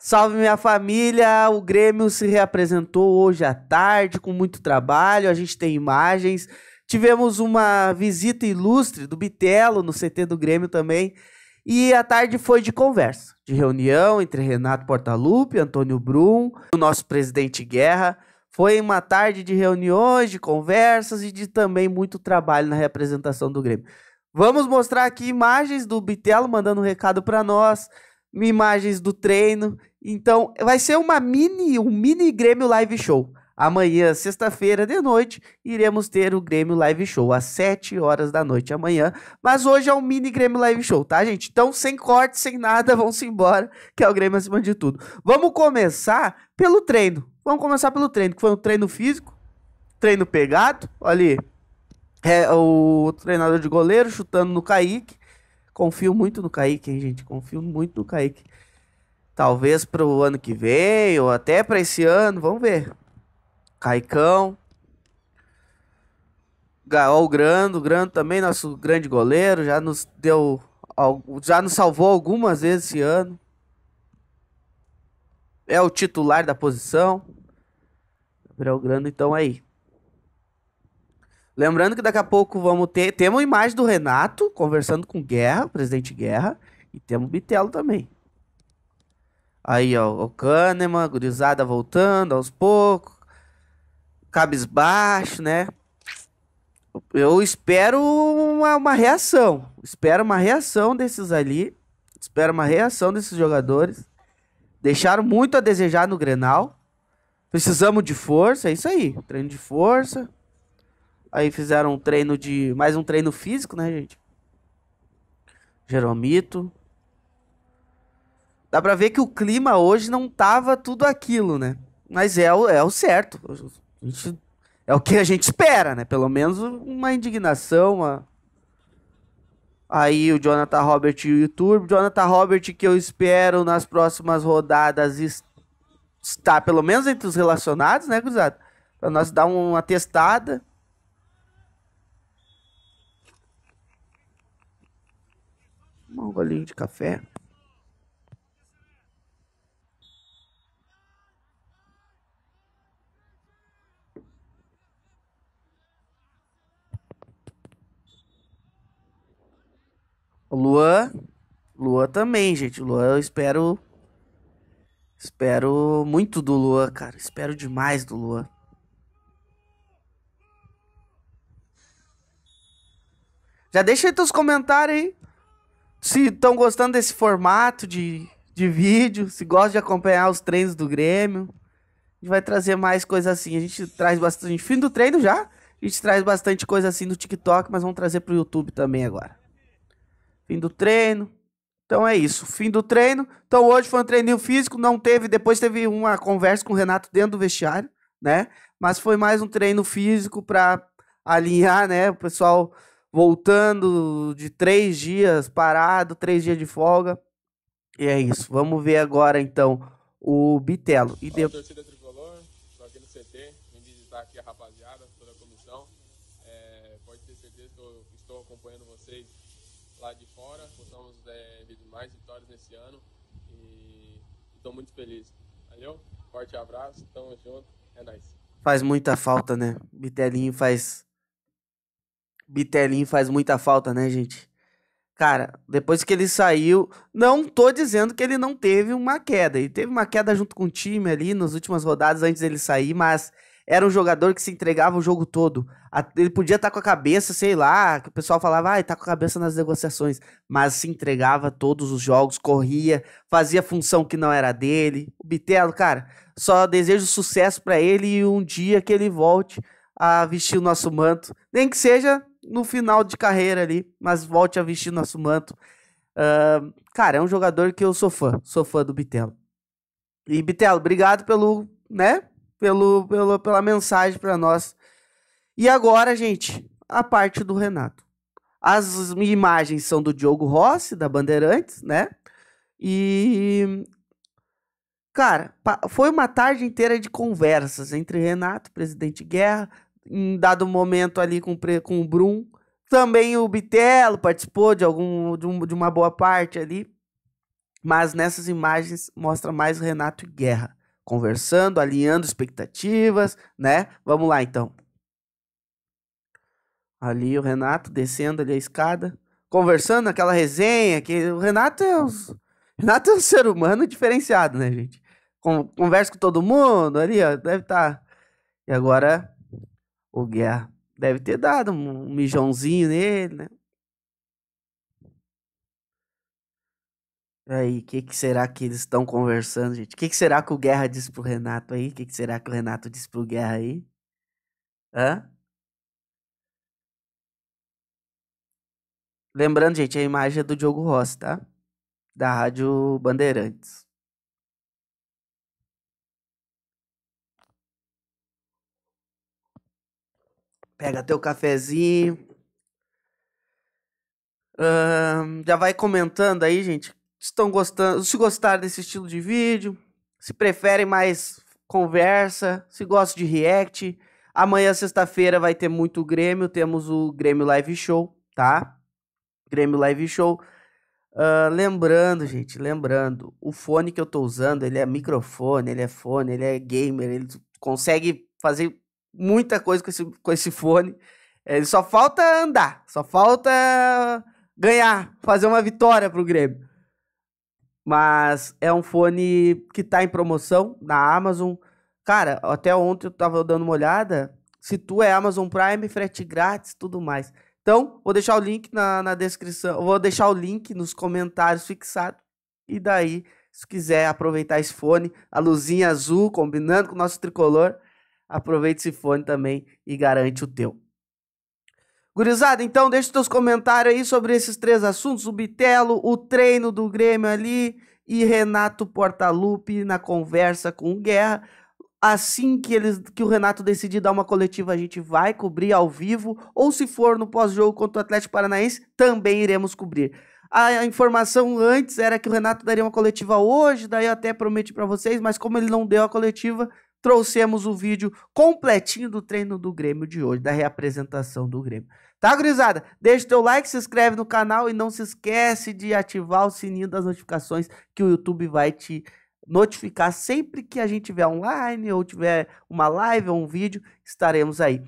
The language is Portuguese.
Salve minha família! O Grêmio se reapresentou hoje à tarde com muito trabalho, a gente tem imagens. Tivemos uma visita ilustre do Bitelo no CT do Grêmio também. E a tarde foi de conversa, de reunião entre Renato Portaluppi, Antônio Brum, o nosso presidente Guerra. Foi uma tarde de reuniões, de conversas e de também muito trabalho na representação do Grêmio. Vamos mostrar aqui imagens do Bitelo mandando um recado para nós, imagens do treino então, vai ser uma mini, um mini Grêmio Live Show. Amanhã, sexta-feira de noite, iremos ter o Grêmio Live Show às 7 horas da noite amanhã. Mas hoje é um mini Grêmio Live Show, tá, gente? Então, sem corte, sem nada, vamos embora, que é o Grêmio acima de tudo. Vamos começar pelo treino. Vamos começar pelo treino, que foi um treino físico, treino pegado. Olha ali, é, o treinador de goleiro chutando no Kaique. Confio muito no Kaique, hein, gente? Confio muito no Kaique. Talvez para o ano que vem, ou até para esse ano, vamos ver. Caicão. Gaol Grando, Grando também, nosso grande goleiro, já nos deu. Já nos salvou algumas vezes esse ano. É o titular da posição. Gabriel Grando, então aí. Lembrando que daqui a pouco vamos ter. Temos imagem do Renato conversando com Guerra, presidente Guerra, e temos Bitelo também. Aí, ó, o Kahneman, gurizada voltando aos poucos. Cabisbaixo, né? Eu espero uma, uma reação. Espero uma reação desses ali. Espero uma reação desses jogadores. Deixaram muito a desejar no Grenal. Precisamos de força, é isso aí. Treino de força. Aí fizeram um treino de. Mais um treino físico, né, gente? Jeromito. Dá pra ver que o clima hoje não tava tudo aquilo, né? Mas é o, é o certo. Gente, é o que a gente espera, né? Pelo menos uma indignação, uma... Aí o Jonathan Robert e o YouTube. Jonathan Robert, que eu espero nas próximas rodadas estar pelo menos entre os relacionados, né, Cruzado? Pra nós dar uma testada. Um golinho de café. Luan. Luan também, gente. Luan, eu espero. Espero muito do Luan, cara. Espero demais do Luan. Já deixa aí teus comentários aí. Se estão gostando desse formato de, de vídeo, se gostam de acompanhar os treinos do Grêmio. A gente vai trazer mais coisa assim. A gente traz bastante. Fim do treino já. A gente traz bastante coisa assim no TikTok, mas vamos trazer pro YouTube também agora. Fim do treino. Então é isso. Fim do treino. Então hoje foi um treininho físico, não teve. Depois teve uma conversa com o Renato dentro do vestiário, né? Mas foi mais um treino físico para alinhar, né? O pessoal voltando de três dias parado, três dias de folga. E é isso. Vamos ver agora então o Bitelo. E de... tricolor, estou aqui no CT, visitar aqui a rapaziada, toda a é, pode ter certeza que estou acompanhando vocês lá de fora. Contamos é, mais vitórias nesse ano e estou muito feliz. Valeu, forte abraço, tamo junto, é nóis. Faz muita falta, né? Bitelinho faz. Bitelinho faz muita falta, né, gente? Cara, depois que ele saiu, não tô dizendo que ele não teve uma queda. Ele teve uma queda junto com o time ali nas últimas rodadas antes dele sair, mas era um jogador que se entregava o jogo todo. Ele podia estar tá com a cabeça, sei lá, que o pessoal falava, ah, tá com a cabeça nas negociações, mas se entregava todos os jogos, corria, fazia função que não era dele. O Bitelo, cara, só desejo sucesso para ele e um dia que ele volte a vestir o nosso manto, nem que seja no final de carreira ali, mas volte a vestir o nosso manto. Uh, cara, é um jogador que eu sou fã, sou fã do Bitelo. E Bitelo, obrigado pelo, né, pelo, pelo, pela mensagem para nós. E agora, gente, a parte do Renato. As imagens são do Diogo Rossi, da Bandeirantes, né? E. Cara, foi uma tarde inteira de conversas entre Renato, presidente Guerra, em dado momento ali com, com o Brum. Também o Bitelo participou de, algum, de, um, de uma boa parte ali. Mas nessas imagens mostra mais Renato e Guerra conversando, alinhando expectativas, né? Vamos lá então. Ali o Renato descendo ali a escada, conversando aquela resenha que o Renato é um, Renato é um ser humano diferenciado, né, gente? Conversa com todo mundo ali, ó, deve estar. Tá... E agora o Guerra deve ter dado um mijãozinho nele, né? Aí, o que, que será que eles estão conversando, gente? O que, que será que o Guerra diz pro Renato aí? O que, que será que o Renato diz pro Guerra aí? Hã? Lembrando, gente, a imagem é do Diogo Rossi, tá? Da Rádio Bandeirantes. Pega teu cafezinho. Uh, já vai comentando aí, gente, estão gostando, se gostaram desse estilo de vídeo, se preferem mais conversa, se gostam de react. Amanhã, sexta-feira, vai ter muito Grêmio. Temos o Grêmio Live Show, tá? Grêmio Live Show. Uh, lembrando, gente, lembrando, o fone que eu tô usando, ele é microfone, ele é fone, ele é gamer, ele consegue fazer muita coisa com esse, com esse fone. Ele é, só falta andar, só falta ganhar, fazer uma vitória pro Grêmio. Mas é um fone que tá em promoção na Amazon. Cara, até ontem eu tava dando uma olhada. Se tu é Amazon Prime, frete grátis, tudo mais. Então, vou deixar o link na, na descrição. Vou deixar o link nos comentários fixado. E daí, se quiser aproveitar esse fone, a luzinha azul combinando com o nosso tricolor, aproveita esse fone também e garante o teu. Gurizada, então deixa os teus comentários aí sobre esses três assuntos: o Bitelo, o treino do Grêmio ali e Renato Portaluppi na conversa com o Guerra. Assim que, eles, que o Renato decidir dar uma coletiva, a gente vai cobrir ao vivo, ou se for no pós-jogo contra o Atlético Paranaense, também iremos cobrir. A informação antes era que o Renato daria uma coletiva hoje, daí eu até prometi para vocês, mas como ele não deu a coletiva, trouxemos o vídeo completinho do treino do Grêmio de hoje, da reapresentação do Grêmio. Tá, gurizada? Deixa o teu like, se inscreve no canal e não se esquece de ativar o sininho das notificações que o YouTube vai te notificar sempre que a gente tiver online ou tiver uma live ou um vídeo, estaremos aí.